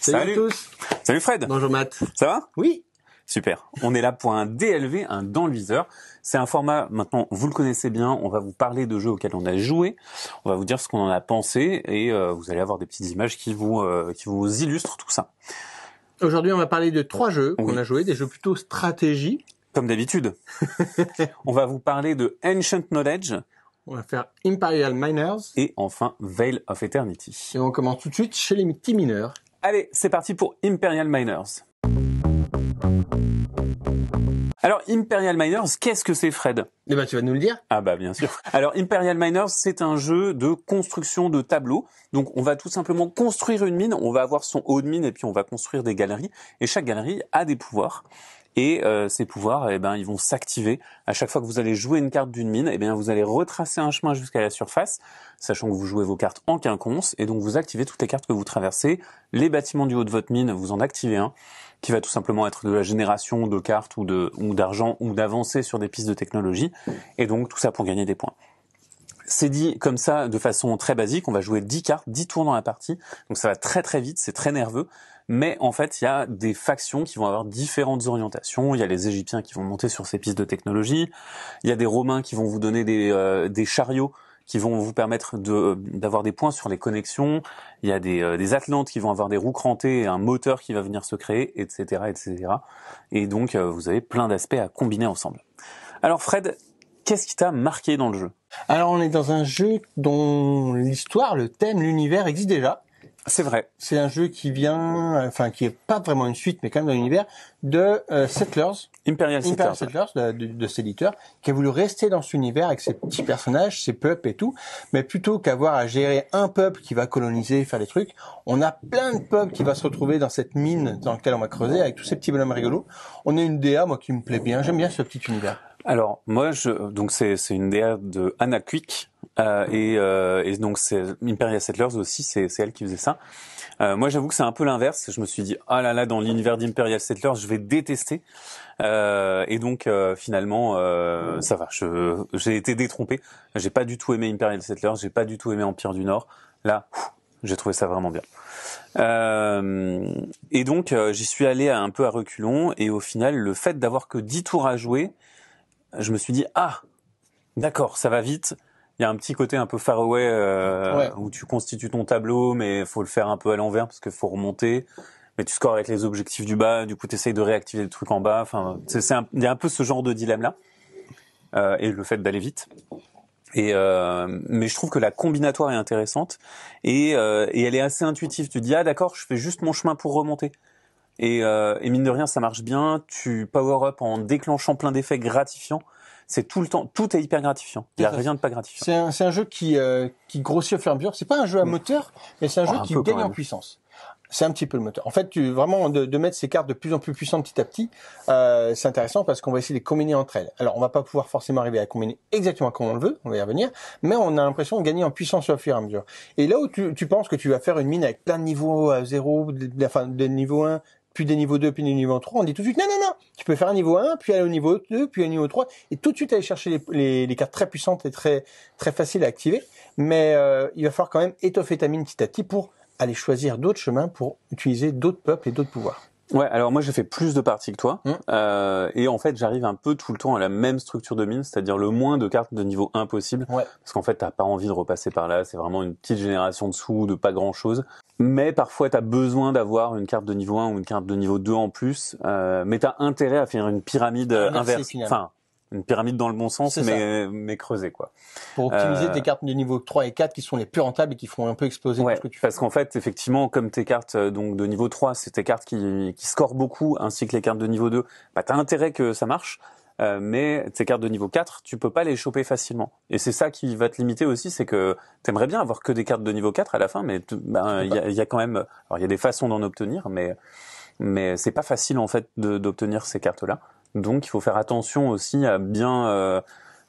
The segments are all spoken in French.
Salut, tous. Salut Fred. Bonjour Matt. Ça va Oui. Super. On est là pour un DLV, un dans le viseur. C'est un format, maintenant, vous le connaissez bien, on va vous parler de jeux auxquels on a joué, on va vous dire ce qu'on en a pensé et euh, vous allez avoir des petites images qui vous euh, illustrent tout ça. Aujourd'hui, on va parler de trois jeux qu'on a joués, des jeux plutôt stratégie. Comme d'habitude. on va vous parler de Ancient Knowledge. On va faire Imperial Miners. Et enfin Veil of Eternity. Et on commence tout de suite chez les petits mineurs. Allez, c'est parti pour Imperial Miners. Alors, Imperial Miners, qu'est-ce que c'est, Fred Eh ben, tu vas nous le dire. Ah bah, bien sûr. Alors, Imperial Miners, c'est un jeu de construction de tableaux. Donc, on va tout simplement construire une mine, on va avoir son haut de mine, et puis on va construire des galeries. Et chaque galerie a des pouvoirs. Et euh, ces pouvoirs, eh ben, ils vont s'activer. À chaque fois que vous allez jouer une carte d'une mine, eh bien, vous allez retracer un chemin jusqu'à la surface, sachant que vous jouez vos cartes en quinconce, et donc vous activez toutes les cartes que vous traversez. Les bâtiments du haut de votre mine, vous en activez un qui va tout simplement être de la génération de cartes ou de ou d'argent ou d'avancer sur des pistes de technologie, et donc tout ça pour gagner des points. C'est dit comme ça de façon très basique, on va jouer 10 cartes, 10 tours dans la partie, donc ça va très très vite, c'est très nerveux, mais en fait il y a des factions qui vont avoir différentes orientations, il y a les Égyptiens qui vont monter sur ces pistes de technologie, il y a des Romains qui vont vous donner des, euh, des chariots qui vont vous permettre d'avoir des points sur les connexions. Il y a des, euh, atlantes qui vont avoir des roues crantées, un moteur qui va venir se créer, etc., etc. Et donc euh, vous avez plein d'aspects à combiner ensemble. Alors Fred, qu'est-ce qui t'a marqué dans le jeu Alors on est dans un jeu dont l'histoire, le thème, l'univers existent déjà. C'est vrai. C'est un jeu qui vient, enfin qui est pas vraiment une suite, mais quand même dans l'univers de euh, Settlers, Imperial, Imperial Settlers, de, de, de cet éditeur, qui a voulu rester dans cet univers avec ses petits personnages, ses peuples et tout, mais plutôt qu'avoir à gérer un peuple qui va coloniser, faire des trucs, on a plein de peuples qui va se retrouver dans cette mine dans laquelle on va creuser avec tous ces petits bonhommes rigolos. On a une DA moi qui me plaît bien, j'aime bien ce petit univers. Alors moi, je, donc c'est une DA de Anna Quick euh, et, euh, et, donc c'est Imperial Settlers aussi, c'est elle qui faisait ça. Euh, moi, j'avoue que c'est un peu l'inverse. Je me suis dit ah là là dans l'univers d'Imperial Settlers, je vais détester. Euh, et donc euh, finalement, euh, ça va. J'ai été détrompé. J'ai pas du tout aimé Imperial Settlers. J'ai pas du tout aimé Empire du Nord. Là, j'ai trouvé ça vraiment bien. Euh, et donc, j'y suis allé un peu à reculons, et au final, le fait d'avoir que 10 tours à jouer je me suis dit ah d'accord ça va vite il y a un petit côté un peu far euh, où tu constitues ton tableau mais faut le faire un peu à l'envers parce qu'il faut remonter mais tu scores avec les objectifs du bas du coup tu essayes de réactiver le truc en bas enfin c'est il y a un peu ce genre de dilemme là euh, et le fait d'aller vite et euh, mais je trouve que la combinatoire est intéressante et, euh, et elle est assez intuitive tu dis ah d'accord je fais juste mon chemin pour remonter et, euh, et, mine de rien, ça marche bien. Tu power up en déclenchant plein d'effets gratifiants. C'est tout le temps, tout est hyper gratifiant. Il n'y a rien de pas gratifiant. C'est un, jeu qui, euh, qui grossit au fur et à mesure. C'est pas un jeu à mm. moteur, mais c'est un oh, jeu qui gagne en puissance. C'est un petit peu le moteur. En fait, tu, vraiment de, de, mettre ces cartes de plus en plus puissantes petit à petit, euh, c'est intéressant parce qu'on va essayer de les combiner entre elles. Alors, on va pas pouvoir forcément arriver à combiner exactement comme on le veut, on va y revenir, mais on a l'impression de gagner en puissance au fur et à mesure. Et là où tu, tu penses que tu vas faire une mine avec plein de niveaux à zéro, de, enfin de niveau 1 puis des niveaux 2, puis des niveaux 3, on dit tout de suite, non, non, non, tu peux faire un niveau 1, puis aller au niveau 2, puis au niveau 3, et tout de suite aller chercher les, cartes très puissantes et très, très faciles à activer. Mais euh, il va falloir quand même étoffer ta mine petit à petit pour aller choisir d'autres chemins, pour utiliser d'autres peuples et d'autres pouvoirs. Ouais, alors moi je fais plus de parties que toi, hum. euh, et en fait j'arrive un peu tout le temps à la même structure de mine, c'est-à-dire le moins de cartes de niveau 1 possible, parce qu'en fait t'as pas envie de repasser par là, c'est vraiment une petite génération de sous, de pas grand-chose, mais parfois, tu as besoin d'avoir une carte de niveau 1 ou une carte de niveau 2 en plus. Euh, mais tu as intérêt à faire une pyramide ah, euh, inverse. Enfin, une pyramide dans le bon sens, mais, mais creusée. Quoi. Pour optimiser euh, tes cartes de niveau 3 et 4 qui sont les plus rentables et qui font un peu exploser tout ce que tu fais. Parce qu'en fait, effectivement, comme tes cartes euh, donc de niveau 3, c'est tes cartes qui, qui scorent beaucoup, ainsi que les cartes de niveau 2, bah, tu as intérêt que ça marche. Euh, mais ces cartes de niveau 4, tu peux pas les choper facilement. Et c'est ça qui va te limiter aussi, c'est que t'aimerais bien avoir que des cartes de niveau 4 à la fin, mais il ben, y, a, y, a, quand même, alors il y a des façons d'en obtenir, mais mais c'est pas facile en fait d'obtenir ces cartes-là. Donc il faut faire attention aussi à bien euh,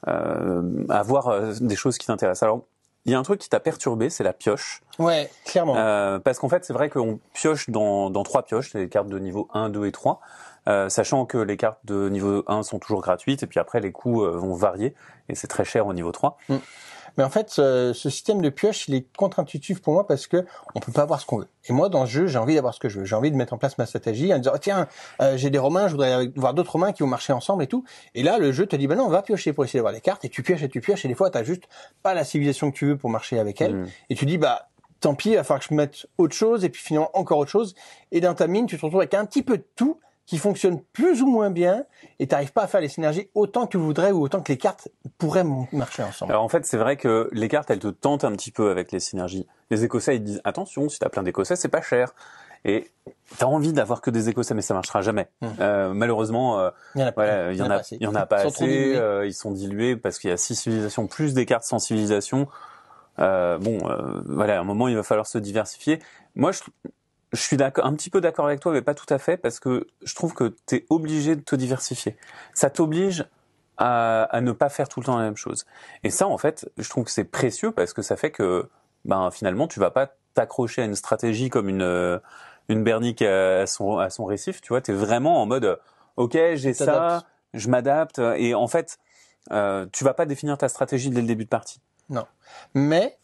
euh, avoir euh, des choses qui t'intéressent. Alors il y a un truc qui t'a perturbé, c'est la pioche. Ouais, clairement. Euh, parce qu'en fait, c'est vrai qu'on pioche dans, dans trois pioches, les cartes de niveau 1, 2 et 3. Euh, sachant que les cartes de niveau 1 sont toujours gratuites, et puis après les coûts euh, vont varier, et c'est très cher au niveau 3. Mm. Mais en fait, ce, système de pioche, il est contre-intuitif pour moi parce que on peut pas avoir ce qu'on veut. Et moi, dans ce jeu, j'ai envie d'avoir ce que je veux. J'ai envie de mettre en place ma stratégie en disant, tiens, euh, j'ai des Romains, je voudrais voir d'autres Romains qui vont marcher ensemble et tout. Et là, le jeu te dit, bah non, va piocher pour essayer d'avoir les cartes. Et tu pioches et tu pioches. Et des fois, t'as juste pas la civilisation que tu veux pour marcher avec elle. Mm. Et tu dis, bah, tant pis, il va falloir que je mette autre chose, et puis finalement encore autre chose. Et dans ta mine, tu te retrouves avec un petit peu de tout, qui fonctionnent plus ou moins bien et t'arrives pas à faire les synergies autant que tu voudrais ou autant que les cartes pourraient marcher ensemble. Alors en fait, c'est vrai que les cartes, elles te tentent un petit peu avec les synergies. Les Écossais, ils disent attention, si t'as plein d'Écossais, c'est pas cher. Et t'as envie d'avoir que des Écossais, mais ça marchera jamais. Mmh. Euh, malheureusement, euh, il n'y en a, en pas assez. Euh, ils sont, dilués parce qu'il y a six civilisations plus des cartes sans civilisation. bon, voilà, à un moment, il va falloir se diversifier. Moi, je, je suis d'accord, un petit peu d'accord avec toi, mais pas tout à fait, parce que je trouve que tu es obligé de te diversifier. Ça t'oblige à, ne pas faire tout le temps la même chose. Et ça, en fait, je trouve que c'est précieux parce que ça fait que, ben, finalement, tu vas pas t'accrocher à une stratégie comme une une bernique à son à son récif. Tu vois, tu es vraiment en mode, ok, j'ai ça, je m'adapte. Et en fait, euh, tu vas pas définir ta stratégie dès le début de partie. Non, mais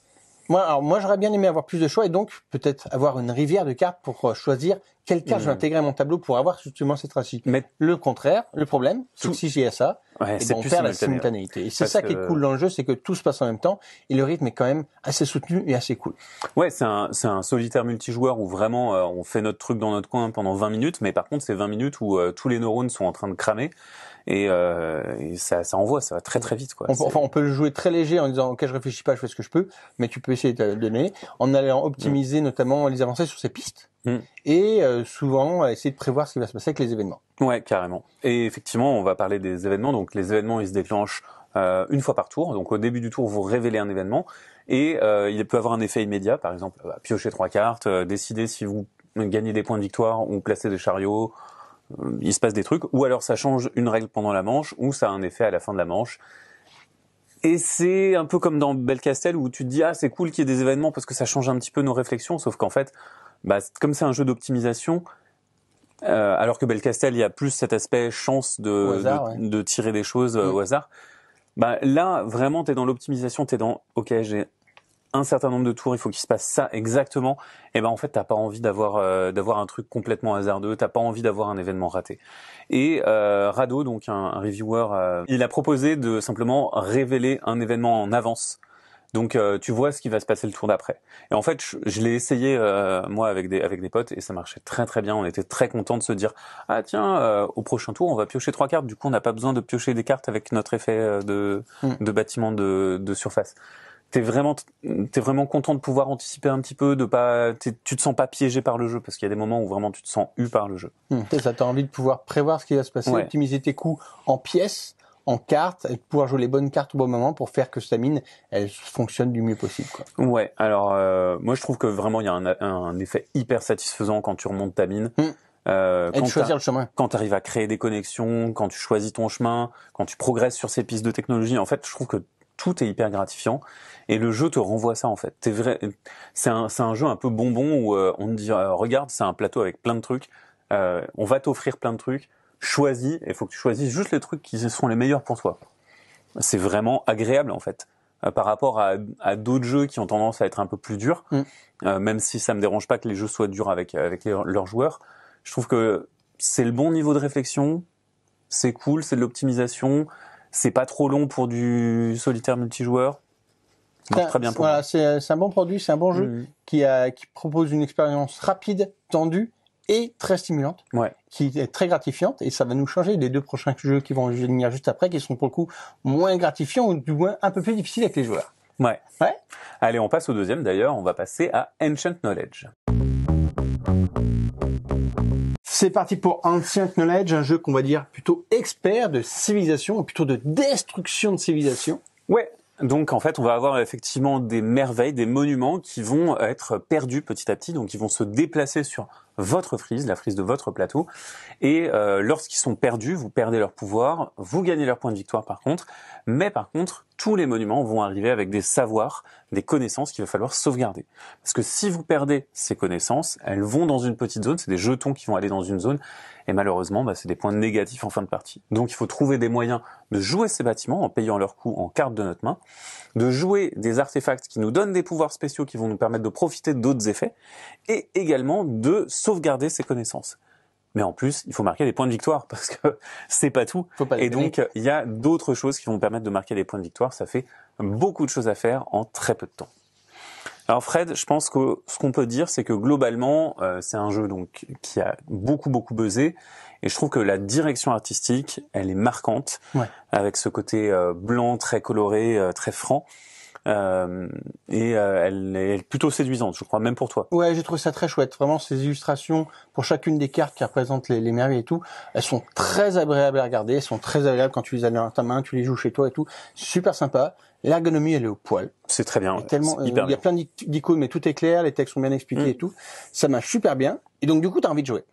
moi, alors moi, j'aurais bien aimé avoir plus de choix et donc peut-être avoir une rivière de cartes pour euh, choisir quelle carte je vais hmm. intégrer à mon tableau pour avoir justement cette racine. Mais le contraire, le problème, c'est si j'ai ça, eh c'est et ben, on perd la simultanéité. Et c'est ça qui est cool dans le jeu, c'est que tout se passe en même temps et le rythme est quand même assez soutenu et assez cool. Ouais, c'est un, c'est un solitaire multijoueur où vraiment euh, on fait notre truc dans notre coin pendant 20 minutes, mais par contre c'est 20 minutes où euh, tous les neurones sont en train de cramer. Euh, et, ça, ça, envoie, ça va très très vite. Quoi. On, enfin, on peut le jouer très léger en disant ok je réfléchis pas, je fais ce que je peux, mais tu peux essayer de donner en allant optimiser mm. notamment les avancées sur ces pistes mm. et euh, souvent essayer de prévoir ce qui va se passer avec les événements. Ouais carrément. Et effectivement on va parler des événements, donc les événements ils se déclenchent euh, une fois par tour. Donc au début du tour, vous révélez un événement et il peut avoir un effet immédiat, par exemple, piocher trois cartes, décider si vous gagnez des points de victoire ou placer des chariots, euh, il se passe des trucs, ou alors ça change une règle pendant la manche, ou ça a un effet à la fin de la manche. Et c'est un peu comme dans Belcastel où tu te dis ah c'est cool qu'il y ait des événements parce que ça change un petit peu nos réflexions, sauf qu'en fait, bah, comme c'est un jeu d'optimisation, euh, alors que Belcastel il y a plus cet aspect chance de, de, tirer des choses euh, mm. au hasard. Bah là vraiment t'es dans l'optimisation, t'es dans ok j'ai un certain nombre de tours, il faut qu'il se passe ça exactement, et eh ben en fait t'as pas envie d'avoir euh, d'avoir un truc complètement hasardeux, t'as pas envie d'avoir un événement raté. Et euh, Rado, donc un, reviewer, euh, il a proposé de simplement révéler un événement en avance. Donc euh, tu vois ce qui va se passer le tour d'après. Et en fait, je, l'ai essayé moi avec des avec des potes et ça marchait très très bien. On était très content de se dire ah tiens au prochain tour on va piocher trois cartes. Du coup on n'a pas besoin de piocher des cartes avec notre effet de, hmm. de bâtiment de, de surface t'es vraiment t'es vraiment content de pouvoir anticiper un petit peu de pas tu te sens pas piégé par le jeu parce qu'il y a des moments où vraiment tu te sens eu par le jeu hmm. ça t'as envie de pouvoir prévoir ce qui va se passer optimiser tes coups en pièces en cartes et pouvoir jouer les bonnes cartes au bon moment pour faire que cette mine elle fonctionne du mieux possible quoi. ouais alors euh, moi je trouve que vraiment il y a un, effet hyper satisfaisant quand tu remontes ta mine hmm. euh, et choisir le chemin. Quand tu arrives à créer des connexions, quand tu choisis ton chemin, quand tu progresses sur ces pistes de technologie, en fait, je trouve que tout est hyper gratifiant et le jeu te renvoie ça en fait. Es vrai, c'est un, un, jeu un peu bonbon où euh, on te dit euh, regarde c'est un plateau avec plein de trucs, euh, on va t'offrir plein de trucs, choisis et il faut que tu choisisses juste les trucs qui sont les meilleurs pour toi. C'est vraiment agréable en fait euh, par rapport à, à d'autres jeux qui ont tendance à être un peu plus durs, mm. même si ça me dérange pas que les jeux soient durs avec avec leurs joueurs. Je trouve que c'est le bon niveau de réflexion, c'est cool, c'est de l'optimisation. C'est pas trop long pour du solitaire multijoueur. très bien c'est un bon produit, c'est un bon jeu qui, propose une expérience rapide, tendue et très stimulante, ouais. qui est très gratifiante, et ça va nous changer les deux prochains jeux qui vont venir juste après, qui sont pour le coup moins gratifiants ou du moins un peu plus difficiles avec les joueurs. Ouais. ouais Allez, on passe au deuxième d'ailleurs, on va passer à Ancient Knowledge. C'est parti pour Ancient Knowledge, un jeu qu'on va dire plutôt expert de civilisation, ou plutôt de destruction de civilisation. Ouais, donc en fait, on va avoir effectivement des merveilles, des monuments qui vont être perdus petit à petit, donc ils vont se déplacer sur votre frise, la frise de votre plateau. Et euh, lorsqu'ils sont perdus, vous perdez leur pouvoir, vous gagnez leur point de victoire par contre. Mais par contre, tous les monuments vont arriver avec des savoirs, des connaissances qu'il va falloir sauvegarder. Parce que si vous perdez ces connaissances, elles vont dans une petite zone, c'est des jetons qui vont aller dans une zone, et malheureusement, bah, c'est des points négatifs en fin de partie. Donc il faut trouver des moyens de jouer ces bâtiments en payant leur coût en carte de notre main, de jouer des artefacts qui nous donnent des pouvoirs spéciaux qui vont nous permettre de profiter d'autres effets, et également de sauvegarder sauvegarder ses connaissances. Mais en plus, il faut marquer des points de victoire parce que c'est pas tout. pas et donc, il y a d'autres choses qui vont permettre de marquer des points de victoire. Ça fait beaucoup de choses à faire en très peu de temps. Alors Fred, je pense que ce qu'on peut dire, c'est que globalement, euh, c'est un jeu donc qui a beaucoup beaucoup buzzé, et je trouve que la direction artistique, elle est marquante, avec ce côté euh, blanc très coloré, euh, très franc. Euh, et euh, elle est plutôt séduisante, je crois, même pour toi. Ouais, j'ai trouvé ça très chouette. Vraiment, ces illustrations pour chacune des cartes qui représentent les, merveilles et tout, elles sont très agréables à regarder. Elles sont très agréables quand tu les as dans ta main, tu les joues chez toi et tout. Super sympa. L'ergonomie, elle est au poil. C'est très bien. Tellement, euh, il y a plein d'icônes, mais tout est clair, les textes sont bien expliqués et mm. tout. Ça marche super bien. Et donc, du coup, tu as envie de jouer.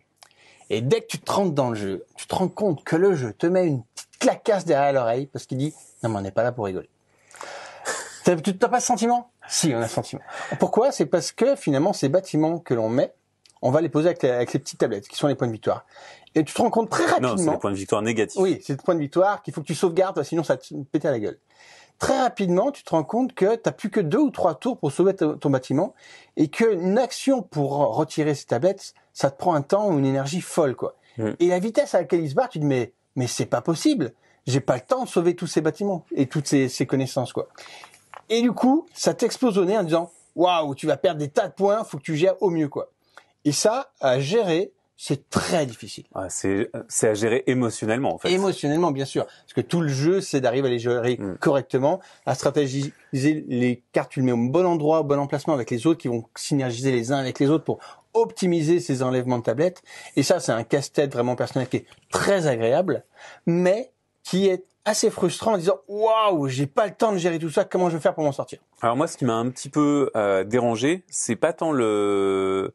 Et dès que tu te rentres dans le jeu, tu te rends compte que le jeu te met une petite clacasse derrière l'oreille parce qu'il dit, non, mais on n'est pas là pour rigoler. Tu n'as pas ce sentiment Si, on a ce sentiment. Pourquoi C'est parce que finalement, ces bâtiments que l'on met, on va les poser avec, les ces petites tablettes qui sont les points de victoire. Et tu te rends compte très rapidement. Non, c'est les points de victoire négatifs. Oui, c'est des points de victoire qu'il faut que tu sauvegardes, sinon ça te pète à la gueule. Très rapidement, tu te rends compte que t'as plus que deux ou trois tours pour sauver ton bâtiment et qu'une action pour retirer ces tablettes, ça te prend un temps ou une énergie folle, quoi. Mm. Et la vitesse à laquelle il se barre, tu te dis mais mais c'est pas possible j'ai pas le temps de sauver tous ces bâtiments et toutes ces, ces connaissances quoi. Et du coup, ça t'explose au nez en disant waouh, tu vas perdre des tas de points, faut que tu gères au mieux quoi. Et ça, à gérer, c'est très difficile. c'est à gérer émotionnellement en fait. Émotionnellement bien sûr, parce que tout le jeu c'est d'arriver à les gérer mm. correctement, à stratégiser les cartes, tu les mets au bon endroit, au bon emplacement avec les autres qui vont synergiser les uns avec les autres pour optimiser ces enlèvements de tablettes. Et ça c'est un casse-tête vraiment personnel qui est très agréable, mais qui est assez frustrant en disant waouh, j'ai pas le temps de gérer tout ça, comment je vais faire pour m'en sortir Alors moi, ce qui m'a un petit peu euh, dérangé, c'est pas tant le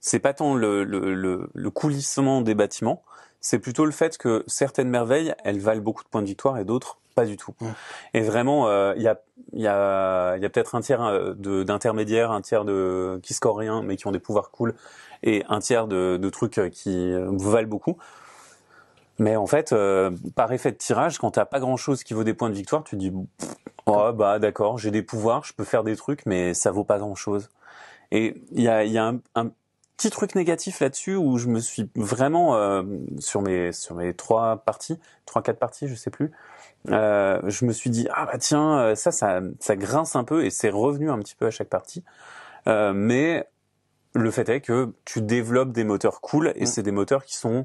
c'est pas tant le, le, le, coulissement des bâtiments, c'est plutôt le fait que certaines merveilles, elles valent beaucoup de points de victoire et d'autres pas du tout. Et vraiment, euh, il y a, y a, y a peut-être un tiers euh, d'intermédiaires, un tiers de qui score rien mais qui ont des pouvoirs cool, et un tiers de, de trucs euh, qui valent beaucoup. Mais en fait, euh, par effet de tirage, quand t'as pas grand chose qui vaut des points de victoire, tu te dis oh bah d'accord, j'ai des pouvoirs, je peux faire des trucs, mais ça vaut pas grand chose. Et il y a, y a un, petit truc négatif là-dessus où je me suis vraiment euh, sur mes sur mes trois parties, trois quatre parties, je sais plus. Euh, je me suis dit ah bah tiens euh, ça ça ça grince un peu et c'est revenu un petit peu à chaque partie. mais le fait est que tu développes des moteurs cool et mm. c'est des moteurs qui sont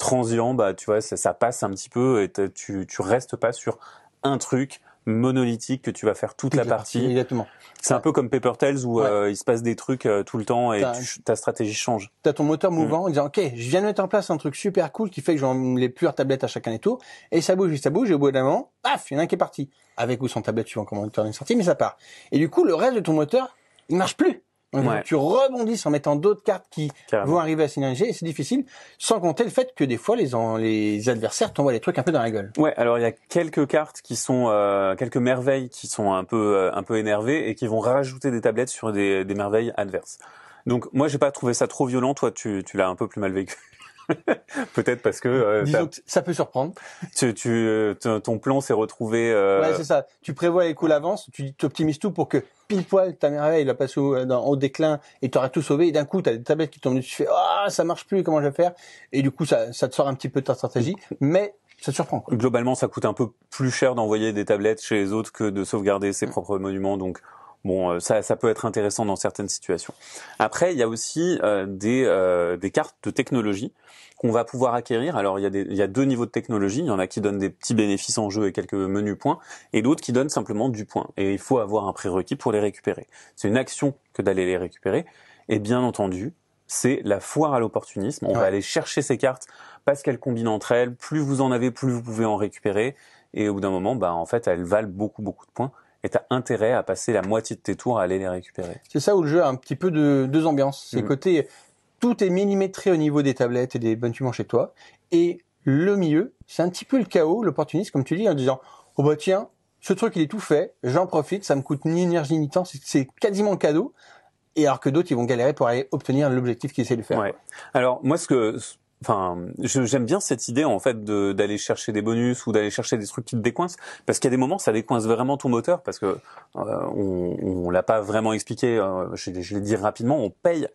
transient, bah, tu vois, ça, ça passe un petit peu et tu, tu restes pas sur un truc monolithique que tu vas faire toute, la, partie. Exactement. C'est un peu comme Paper Tales où euh, il se passe des trucs euh, tout le temps et ta stratégie change. Tu as ton moteur mm. mouvant en disant OK, je viens de mettre en place un truc super cool qui fait que j'en les plusieurs tablettes à chacun des tours et ça bouge et ça bouge et au bout d'un moment, paf, il y en a un qui est parti avec ou sans tablette tu comment le une sortie sorti mais ça part. Et du coup, le reste de ton moteur, il marche plus ouais. tu rebondis en mettant d'autres cartes qui vont arriver à synergiser et c'est difficile, sans compter le fait que des fois les, adversaires t'envoient des trucs un peu dans la gueule. Ouais, alors il y a quelques cartes qui sont euh, quelques merveilles qui sont un peu euh, un peu énervées et qui vont rajouter des tablettes sur des, des merveilles adverses. Donc moi j'ai pas trouvé ça trop violent, toi tu, tu l'as un peu plus mal vécu. Peut-être parce que, euh, ça peut surprendre. Tu, euh, ton plan s'est retrouvé. Euh, ouais, c'est ça. Tu prévois les coups d'avance, tu optimises tout pour que pile poil ta merveille va passer au, au déclin et tu auras tout sauvé. Et d'un coup, tu as des tablettes qui tombent dessus, tu fais ah ça marche plus, comment je vais faire Et du coup, ça, ça te sort un petit peu de ta stratégie, mais ça te surprend. Globalement, ça coûte un peu plus cher d'envoyer des tablettes chez les autres que de sauvegarder ses propres monuments, donc. Bon, ça, ça peut être intéressant dans certaines situations. Après, il y a aussi des, des cartes de technologie qu'on va pouvoir acquérir. Alors il y, a deux niveaux de technologie, il y en a qui donnent des petits bénéfices en jeu et quelques menus points, et d'autres qui donnent simplement du point. Et il faut avoir un prérequis pour les récupérer. C'est une action que d'aller les récupérer. Et bien entendu, c'est la foire à l'opportunisme. On va aller chercher ces cartes parce qu'elles combinent entre elles. Plus vous en avez, plus vous pouvez en récupérer. Et au bout d'un moment, bah, en fait, elles valent beaucoup, beaucoup de points. Et t'as intérêt à passer la moitié de tes tours à aller les récupérer. C'est ça où le jeu a un petit peu de deux ambiances. C'est mmh. côté tout est millimétré au niveau des tablettes et des bâtiments chez toi. Et le milieu, c'est un petit peu le chaos, l'opportuniste, comme tu dis, en disant, oh bah tiens, ce truc il est tout fait, j'en profite, ça me coûte ni énergie ni temps, c'est quasiment cadeau. Et alors que d'autres, ils vont galérer pour aller obtenir l'objectif qu'ils essaient de faire. Alors moi, ce que, enfin, j'aime bien cette idée en fait d'aller chercher des bonus ou d'aller chercher des trucs qui te décoincent, parce qu'il y a des moments ça décoince vraiment ton moteur, parce que euh, on, on l'a pas vraiment expliqué, euh, je, je l'ai dit rapidement, on paye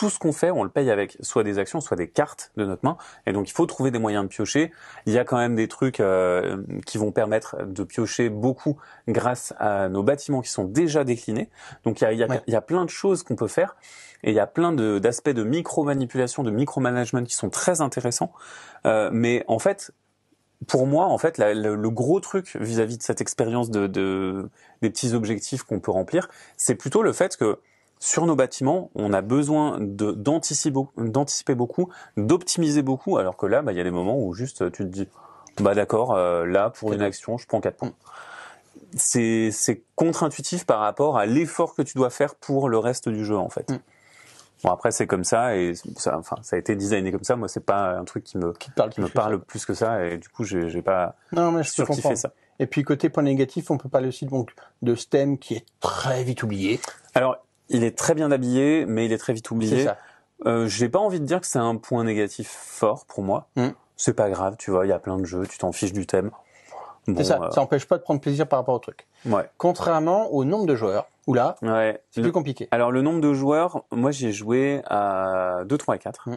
tout ce qu'on fait, on le paye avec soit des actions, soit des cartes de notre main. Et donc, il faut trouver des moyens de piocher. Il y a quand même des trucs euh, qui vont permettre de piocher beaucoup grâce à nos bâtiments qui sont déjà déclinés. Donc, il y a, plein de choses qu'on peut faire. Et il y a plein d'aspects de, micro-manipulation, de micro-management qui sont très intéressants. Euh, mais en fait, pour moi, en fait, le, gros truc vis-à-vis de cette expérience de, des petits objectifs qu'on peut remplir, c'est plutôt le fait que sur nos bâtiments, on a besoin d'anticiper beaucoup, d'optimiser beaucoup, alors que là, bah, il y a des moments où juste tu te dis, bah d'accord, euh, là pour une action, je prends quatre points. C'est contre-intuitif par rapport à l'effort que tu dois faire pour le reste du jeu en fait. Mm. Bon après c'est comme ça et ça, enfin ça a été designé comme ça. Moi c'est pas un truc qui me qui, parle, me parle plus que ça et du coup j'ai pas non mais je ça. Et puis côté point négatif, on peut parler aussi de, donc de STEM qui est très vite oublié. Alors il est très bien habillé, mais il est très vite oublié. Euh, J'ai pas envie de dire que c'est un point négatif fort pour moi. Ce mm. C'est pas grave, tu vois, il y a plein de jeux, tu t'en fiches du thème. c'est ça, euh, ça empêche pas de prendre plaisir par rapport au truc. Ouais. Contrairement au nombre de joueurs, Où là, ouais. c'est plus compliqué. Alors le nombre de joueurs, moi j'ai joué à 2, 3 et 4. Mm.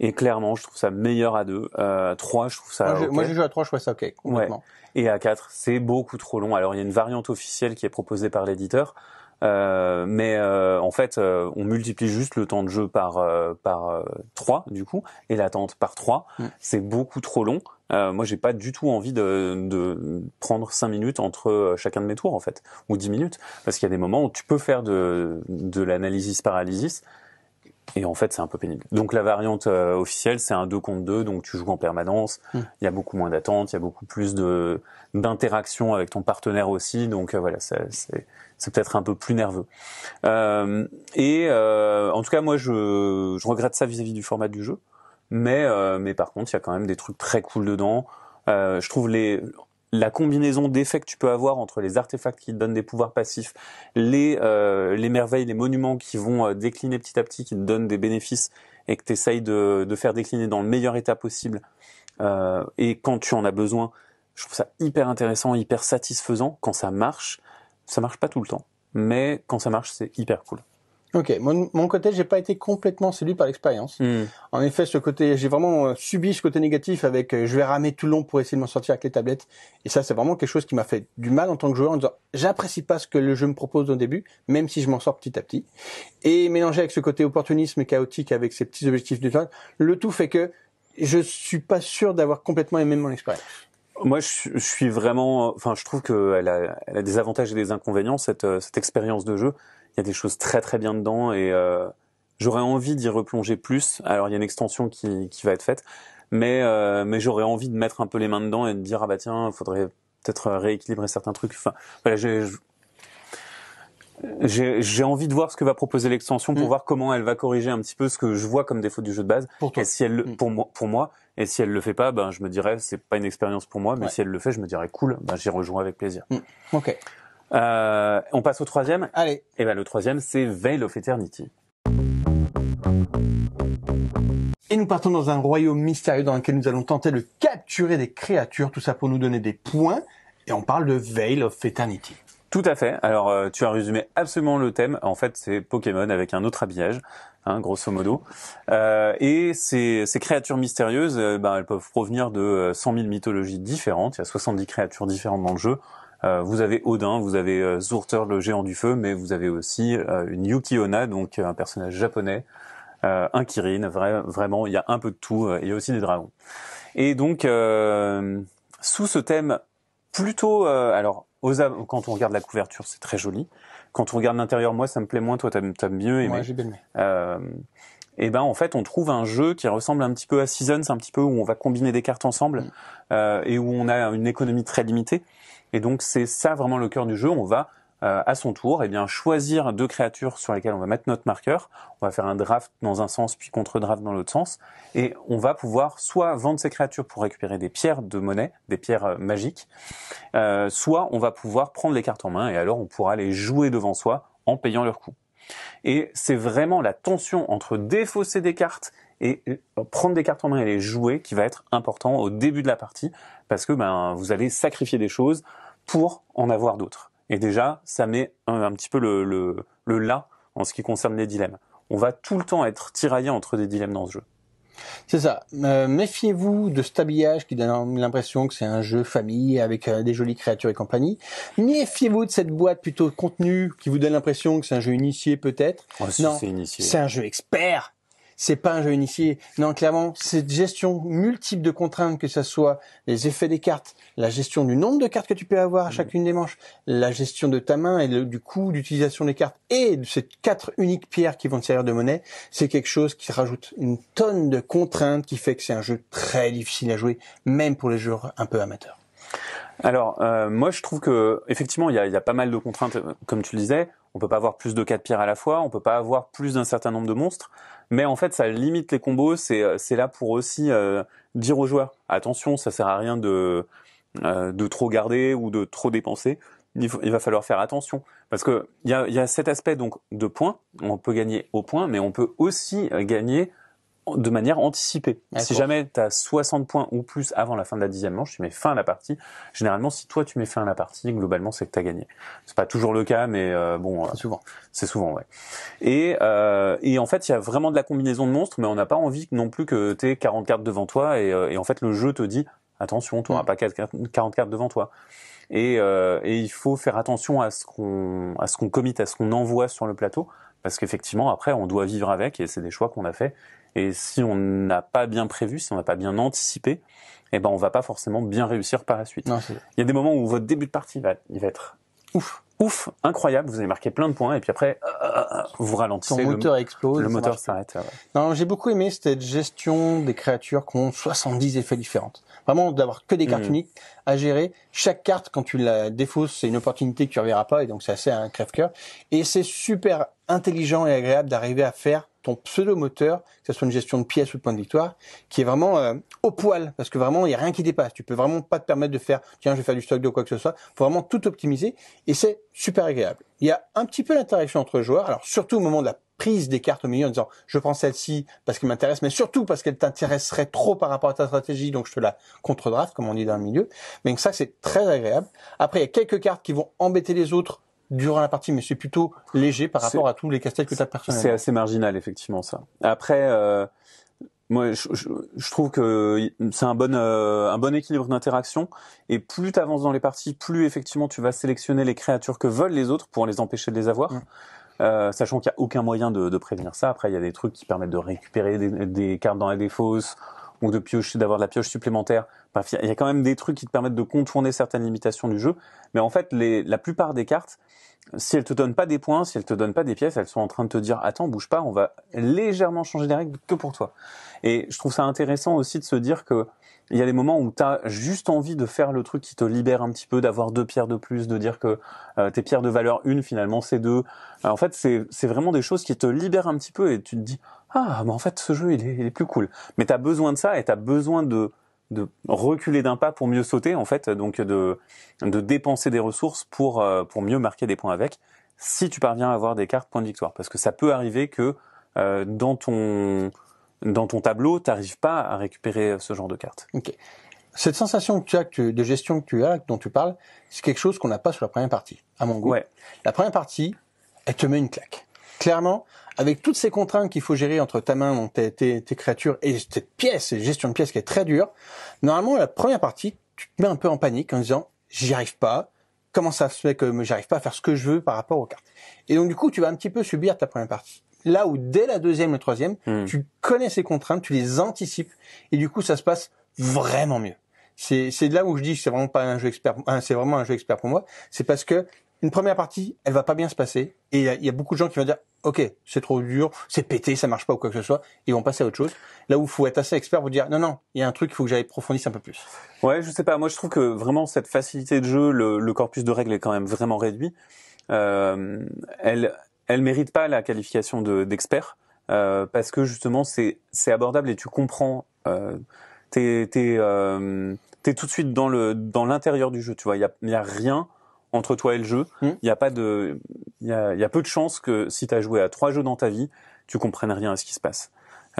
Et clairement, je trouve ça meilleur à deux. Euh, trois, je trouve ça. Moi, j'ai joué à trois, je trouve ça ok. Et à 4, c'est beaucoup trop long. Alors, il y a une variante officielle qui est proposée par l'éditeur, euh, mais euh, en fait, euh, on multiplie juste le temps de jeu par par 3 du coup et l'attente par 3. Mm. C'est beaucoup trop long. moi, j'ai pas du tout envie de, de prendre 5 minutes entre chacun de mes tours en fait, ou 10 minutes, parce qu'il y a des moments où tu peux faire de de l'analysis paralysis. Et en fait, c'est un peu pénible. Donc la variante officielle, c'est un 2 contre 2, donc tu joues en permanence, mm. il y a beaucoup moins d'attente, il y a beaucoup plus de d'interaction avec ton partenaire aussi, donc voilà, c'est c'est peut-être un peu plus nerveux. Euh, et euh, en tout cas, moi, je, regrette ça vis-à-vis du format du jeu, mais euh, mais par contre, il y a quand même des trucs très cool dedans. je trouve les la combinaison d'effets que tu peux avoir entre les artefacts qui te donnent des pouvoirs passifs, les, les merveilles, les monuments qui vont décliner petit à petit, qui te donnent des bénéfices et que tu essayes de, de, faire décliner dans le meilleur état possible, et quand tu en as besoin, je trouve ça hyper intéressant, hyper satisfaisant quand ça marche ça marche pas tout le temps, mais quand ça marche, c'est hyper cool. Ok, mon, mon côté, j'ai pas été complètement séduit par l'expérience. Hmm. En effet, ce côté, j'ai vraiment euh, subi ce côté négatif avec euh, je vais ramer tout le long pour essayer de m'en sortir avec les tablettes. Et ça, c'est vraiment quelque chose qui m'a fait du mal en tant que joueur en disant j'apprécie pas ce que le jeu me propose au début, même si je m'en sors petit à petit. Et mélangé avec ce côté opportunisme et chaotique avec ces petits objectifs du temps, le tout fait que je suis pas sûr d'avoir complètement aimé mon expérience. Moi, je, suis vraiment. Enfin, je trouve qu'elle a, elle a des avantages et des inconvénients cette, euh, cette expérience de jeu. Il y a des choses très très bien dedans et euh, j'aurais envie d'y replonger plus. Alors, il y a une extension qui, qui va être faite, mais euh, mais j'aurais envie de mettre un peu les mains dedans et de dire ah bah tiens, faudrait peut-être rééquilibrer certains trucs. Enfin, voilà, j'ai j'ai envie de voir ce que va proposer l'extension pour mm. voir comment elle va corriger un petit peu ce que je vois comme défaut du jeu de base. Pour Et si elle, mm. pour moi, pour moi, et si elle le fait pas, ben je me dirais c'est pas une expérience pour moi, mais si elle le fait, je me dirais cool, ben j'y rejoins avec plaisir. Mm. Ok. Euh, on passe au troisième. Allez. Et ben le troisième c'est Veil of Eternity. Et nous partons dans un royaume mystérieux dans lequel nous allons tenter de capturer des créatures, tout ça pour nous donner des points. Et on parle de Veil of Eternity. Tout à fait. Alors, euh, tu as résumé absolument le thème. En fait, c'est Pokémon avec un autre habillage, hein, grosso modo. Euh, et ces, créatures mystérieuses, euh, ben, elles peuvent provenir de 100 000 mythologies différentes. Il y a 70 créatures différentes dans le jeu. vous avez Odin, vous avez Zurter, le géant du feu, mais vous avez aussi une Yuki donc un personnage japonais, un Kirin. vraiment, il y a un peu de tout. il y a aussi des dragons. Et donc sous ce thème plutôt, euh, alors aux, quand on regarde la couverture, c'est très joli. Quand on regarde l'intérieur, moi ça me plaît moins, toi t'aimes aimes mieux. Moi j'ai bien aimé. Euh, et eh ben en fait on trouve un jeu qui ressemble un petit peu à Seasons, un petit peu où on va combiner des cartes ensemble mm. euh, et où on a une économie très limitée. Et donc c'est ça vraiment le cœur du jeu. On va euh, à son tour, eh bien, choisir deux créatures sur lesquelles on va mettre notre marqueur. On va faire un draft dans un sens, puis contre-draft dans l'autre sens. Et on va pouvoir soit vendre ces créatures pour récupérer des pierres de monnaie, des pierres euh, magiques, euh, soit on va pouvoir prendre les cartes en main et alors on pourra les jouer devant soi en payant leur coût. Et c'est vraiment la tension entre défausser des cartes et prendre des cartes en main et les jouer qui va être important au début de la partie parce que ben, vous allez sacrifier des choses pour en avoir d'autres. Et déjà, ça met un, petit peu le, le, là en ce qui concerne les dilemmes. On va tout le temps être tiraillé entre des dilemmes dans ce jeu. C'est ça. Euh, méfiez-vous de ce habillage qui donne l'impression que c'est un jeu famille avec euh, des jolies créatures et compagnie. Méfiez-vous de cette boîte plutôt contenue contenu qui vous donne l'impression que c'est un jeu initié peut-être. Oh, non, c'est un jeu expert c'est pas un jeu initié. Non, clairement, cette gestion multiple de contraintes, que ce soit les effets des cartes, la gestion du nombre de cartes que tu peux avoir à chacune des manches, la gestion de ta main et du coût d'utilisation des cartes et de ces quatre uniques pierres qui vont te servir de monnaie, c'est quelque chose qui rajoute une tonne de contraintes qui fait que c'est un jeu très difficile à jouer, même pour les joueurs un peu amateurs. Alors, euh, moi, je trouve que effectivement, il y a, pas mal de contraintes, euh, comme tu le disais. On peut pas avoir plus de quatre pierres à la fois, on peut pas avoir plus d'un certain nombre de monstres, mais en fait ça limite les combos, c'est euh, c'est là pour aussi euh, dire aux joueurs attention, ça sert à rien de euh, de trop garder ou de trop dépenser. Il, va falloir faire attention parce que il y a, y a cet aspect donc de points, on peut gagner au point, mais on peut aussi gagner de manière anticipée. Si jamais tu as 60 points ou plus avant la fin de la dixième manche, tu mets fin à la partie. Généralement, si toi tu mets fin à la partie, globalement, c'est que tu as gagné. C'est pas toujours le cas, mais euh, bon. Euh, c'est souvent. C'est souvent, ouais. Et, euh, et en fait, il y a vraiment de la combinaison de monstres, mais on n'a pas envie non plus que tu aies 40 cartes devant toi et, euh, et, en fait, le jeu te dit attention, toi n'auras mmh. pas 40 cartes devant toi. Et, et il faut faire attention à ce qu'on à ce qu'on commit, à ce qu'on envoie sur le plateau, parce qu'effectivement après on doit vivre avec et c'est des choix qu'on a fait et si on n'a pas bien prévu, si on n'a pas bien anticipé, eh ben on va pas forcément bien réussir par la suite. il y a des moments où votre début de partie va, il va être ouf, ouf, incroyable. Vous avez marqué plein de points et puis après euh, euh, euh, vous ralentissez. le moteur explose. Le moteur s'arrête. Non, j'ai beaucoup aimé cette gestion des créatures qui ont 70 effets différentes. Vraiment d'avoir que des cartes hmm. uniques à gérer. Chaque carte, quand tu la défausses, c'est une opportunité que tu reverras pas et donc c'est assez un crève-cœur. Et c'est super intelligent et agréable d'arriver à faire pseudo-moteur, que ce soit une gestion de pièces ou de points de victoire, qui est vraiment euh, au poil, parce que vraiment, il n'y a rien qui dépasse. Tu peux vraiment pas te permettre de faire, tiens, je vais faire du stock de quoi que ce soit. faut vraiment tout optimiser, et c'est super agréable. Il y a un petit peu l'interaction entre joueurs, alors surtout au moment de la prise des cartes au milieu en disant je prends celle-ci parce qu'elle m'intéresse, mais surtout parce qu'elle t'intéresserait trop par rapport à ta stratégie, donc je te la contre-draft, comme on dit dans le milieu. Mais ça, c'est très agréable. Après, il y a quelques cartes qui vont embêter les autres durant la partie, mais c'est plutôt léger par rapport à tous les castels que tu as personnellement. C'est assez marginal, effectivement, ça. Après, euh, moi, je, trouve que c'est un bon euh, un bon équilibre d'interaction. Et plus tu avances dans les parties, plus effectivement tu vas sélectionner les créatures que veulent les autres pour les empêcher de les avoir. Mm. Euh, sachant qu'il n'y a aucun moyen de, de, prévenir ça. Après, il y a des trucs qui permettent de récupérer des, des cartes dans la défausse, donc de piocher, d'avoir de la pioche supplémentaire. il y a quand même des trucs qui te permettent de contourner certaines limitations du jeu. Mais en fait, la plupart des cartes, si elles te donnent pas des points, si elles te donnent pas des pièces, elles sont en train de te dire attends, bouge pas, on va légèrement changer les règles que pour toi. Et je trouve ça intéressant aussi de se dire que il y a des moments où tu as juste envie de faire le truc qui te libère un petit peu, d'avoir deux pierres de plus, de dire que euh, tes pierres de valeur une, finalement, c'est deux. Euh, en fait, c'est vraiment des choses qui te libèrent un petit peu et tu te dis, ah, mais en fait, ce jeu, il est, il est plus cool. Mais tu as besoin de ça et tu as besoin de, de reculer d'un pas pour mieux sauter, en fait, donc de, de dépenser des ressources pour, euh, pour mieux marquer des points avec, si tu parviens à avoir des cartes points de victoire. Parce que ça peut arriver que dans ton dans ton tableau, tu n'arrives pas à récupérer euh, ce genre de cartes. Cette sensation que tu as, de gestion que tu as, dont tu parles, c'est quelque chose qu'on n'a pas sur la première partie, à mon goût. La première partie, elle te met une claque. Clairement, avec toutes ces contraintes qu'il faut gérer entre ta main, tes, tes, créatures et cette pièces, gestion de pièces qui est très dure, normalement, la première partie, tu te mets un peu en panique en disant, j'y arrive pas, comment ça se fait que j'arrive pas à faire ce que je veux par rapport aux cartes. Et donc, du coup, tu vas un petit peu subir ta première partie là où dès la deuxième, la troisième, hmm. tu connais ces contraintes, tu les anticipes, et du coup, ça se passe vraiment mieux. C'est, c'est là où je dis c'est vraiment pas un jeu expert, c'est vraiment un jeu expert pour moi. C'est parce que une première partie, elle va pas bien se passer, et il y, a beaucoup de gens qui vont dire, ok, c'est trop dur, c'est pété, ça marche pas ou quoi que ce soit, ils vont passer à autre chose. Là où il faut être assez expert pour dire, non non, il y a un truc, il faut que j'aille un peu plus. Ouais, je sais pas, moi je trouve que vraiment cette facilité de jeu, le, corpus de règles est quand même vraiment réduit. Euh, elle, elle mérite pas la qualification d'expert euh, parce que justement c'est abordable et tu comprends. Euh, tu euh, t'es tout de suite dans le dans l'intérieur du jeu. Tu vois, il n'y a, rien entre toi et le jeu. Hmm. Il y a pas de il y a, peu de chances que si tu as joué à trois jeux dans ta vie, tu comprennes rien à ce qui se passe.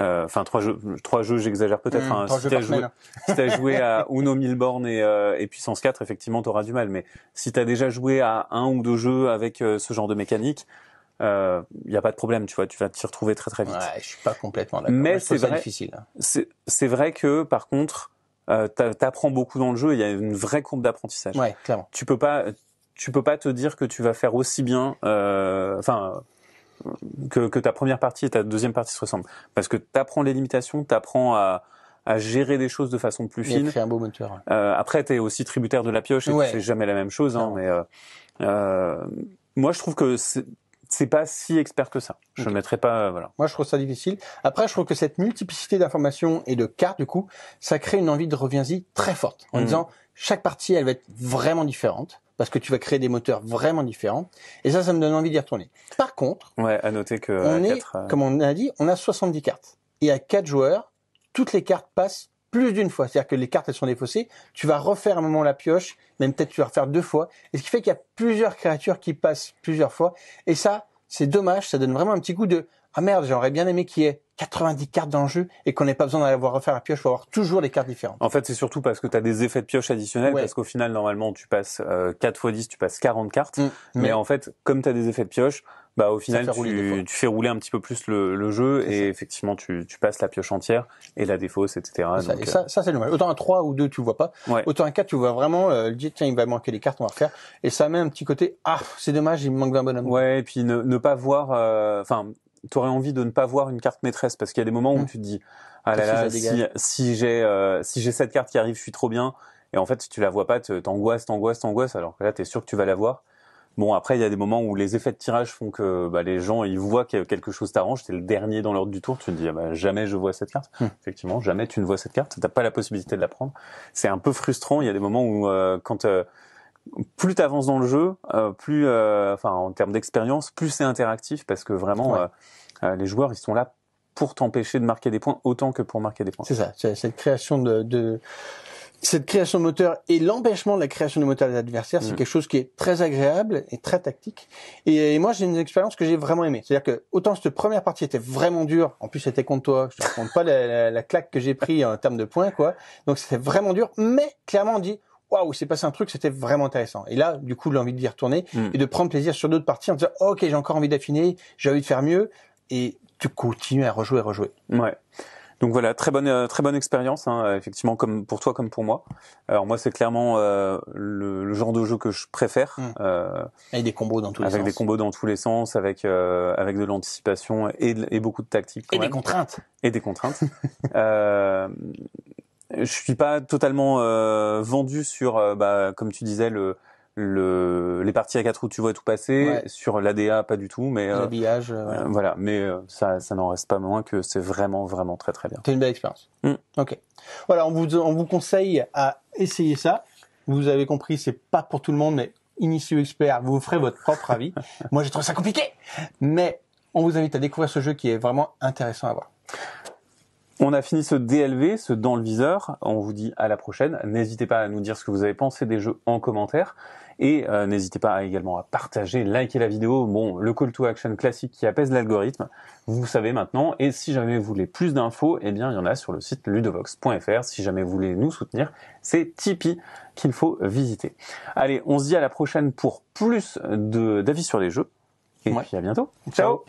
Enfin, trois jeux, trois jeux, j'exagère peut-être. Hmm, hein. si tu joué, hein. as joué à Uno Milborn et, Puissance 4, effectivement, tu auras du mal. Mais si tu as déjà joué à un ou deux jeux avec ce genre de mécanique, il euh, n'y a pas de problème, tu vois, tu vas t'y retrouver très très vite. je suis pas complètement d'accord. Mais c'est vrai, difficile. Hein. C'est vrai que par contre, euh, t'apprends beaucoup dans le jeu. Il y a une vraie courbe d'apprentissage. clairement. Tu peux pas, tu peux pas te dire que tu vas faire aussi bien, euh, enfin, que, que ta première partie et ta deuxième partie se ressemblent, parce que t'apprends les limitations, t'apprends à à gérer des choses de façon plus fine. un beau moteur. Euh, après, t'es aussi tributaire de la pioche et c'est jamais la même chose, hein, mais euh, moi, je trouve que c'est pas si expert que ça. Je ne mettrai pas euh, voilà. Moi je trouve ça difficile. Après je trouve que cette multiplicité d'informations et de cartes du coup, ça crée une envie de reviens-y très forte en mm. disant chaque partie elle va être vraiment différente parce que tu vas créer des moteurs vraiment différents et ça ça me donne envie d'y retourner. Par contre, ouais, à noter que euh, comme on a dit, on a 70 cartes et à 4 joueurs, toutes les cartes passent plus d'une fois. C'est-à-dire que les cartes, elles sont défaussées. Tu vas refaire un moment la pioche, même peut-être tu vas refaire deux fois. Et ce qui fait qu'il y a plusieurs créatures qui passent plusieurs fois. Et ça, c'est dommage. Ça donne vraiment un petit coup de ah merde, j'aurais bien aimé qu'il y ait 90 cartes dans le jeu et qu'on n'ait pas besoin d'aller refaire la pioche pour avoir toujours des cartes différentes. En fait, c'est surtout parce que tu as des effets de pioche additionnels parce qu'au final, normalement, tu passes euh, quatre 4 x 10, tu passes 40 cartes. Mm. mais, mm. en fait, comme tu as des effets de pioche, bah, au final, tu, tu, fais rouler un petit peu plus le, le jeu et effectivement, tu, tu, passes la pioche entière et la défausse, etc. Ça. et ça, euh, ça c'est dommage. Autant un 3 ou 2, tu vois pas. Ouais. Autant un 4, tu vois vraiment, euh, dis, tiens, il va manquer les cartes, on va refaire. Et ça met un petit côté, ah, c'est dommage, il me manque d'un bonhomme. Ouais, et puis ne, pas voir, euh, enfin, tu aurais envie de ne pas voir une carte maîtresse parce qu'il y a des moments où mm. tu te dis, ah là là, si, si j'ai euh, si j'ai cette carte qui arrive, je suis trop bien. Et en fait, si tu la vois pas, t'angoisses, t'angoisses, t'angoisses, alors que là, t'es sûr que tu vas la voir. Bon, après, il y a des moments où les effets de tirage font que bah, les gens, ils voient a quelque chose t'arrange, t'es le dernier dans l'ordre du tour, tu te dis, ah bah, jamais je vois cette carte. Hmm. Effectivement, jamais tu ne vois cette carte, t'as pas la possibilité de la prendre. C'est un peu frustrant, il y a des moments où, euh, quand... Euh, plus tu avances dans le jeu, euh, plus, enfin, en termes d'expérience, plus c'est interactif parce que vraiment, les joueurs ils sont là pour t'empêcher de marquer des points autant que pour marquer des points. C'est ça, cette création de, de cette création de moteur et l'empêchement de la création de moteur des adversaires, c'est mm. quelque chose qui est très agréable et très tactique. Et, moi, j'ai une expérience que j'ai vraiment aimée. C'est-à-dire que autant cette première partie était vraiment dure, en plus c'était contre toi, je te raconte pas la, claque que j'ai pris en termes de points, quoi. Donc c'était vraiment dur, mais clairement on dit, waouh, c'est passé un truc, c'était vraiment intéressant. Et là, du coup, l'envie d'y retourner mm. et de prendre plaisir sur d'autres parties en disant, ok, j'ai encore envie d'affiner, j'ai envie de faire mieux, et tu continues à rejouer, rejouer. Ouais. Donc voilà, très bonne euh, très bonne expérience, hein, effectivement comme pour toi comme pour moi. Alors moi c'est clairement euh, le, genre de jeu que je préfère. Mm. Euh, avec des combos dans tous les sens. Avec des combos dans tous les sens, avec avec de l'anticipation et, beaucoup de tactique. et des contraintes. Et des contraintes. je suis pas totalement vendu sur, bah, comme tu disais le les parties à quatre roues, tu vois tout passer. Sur l'ADA, pas du tout, mais euh, euh, euh, voilà, mais ça, ça n'en reste pas moins que c'est vraiment, vraiment très, très bien. C'est une belle expérience. Mm. Ok. Voilà, on vous, conseille à essayer ça. Vous avez compris, c'est pas pour tout le monde, mais initieux expert, vous ferez votre propre avis. Moi, j'ai trouvé ça compliqué, mais on vous invite à découvrir ce jeu qui est vraiment intéressant à voir. On a fini ce DLV, ce dans le viseur. On vous dit à la prochaine. N'hésitez pas à nous dire ce que vous avez pensé des jeux en commentaire. Et euh, n'hésitez pas également à partager, liker la vidéo. Bon, le call to action classique qui apaise l'algorithme, vous savez maintenant. Et si jamais vous voulez plus d'infos, eh bien, il y en a sur le site ludovox.fr. Si jamais vous voulez nous soutenir, c'est Tipeee qu'il faut visiter. Allez, on se dit à la prochaine pour plus d'avis sur les jeux. Et puis à bientôt. Ciao.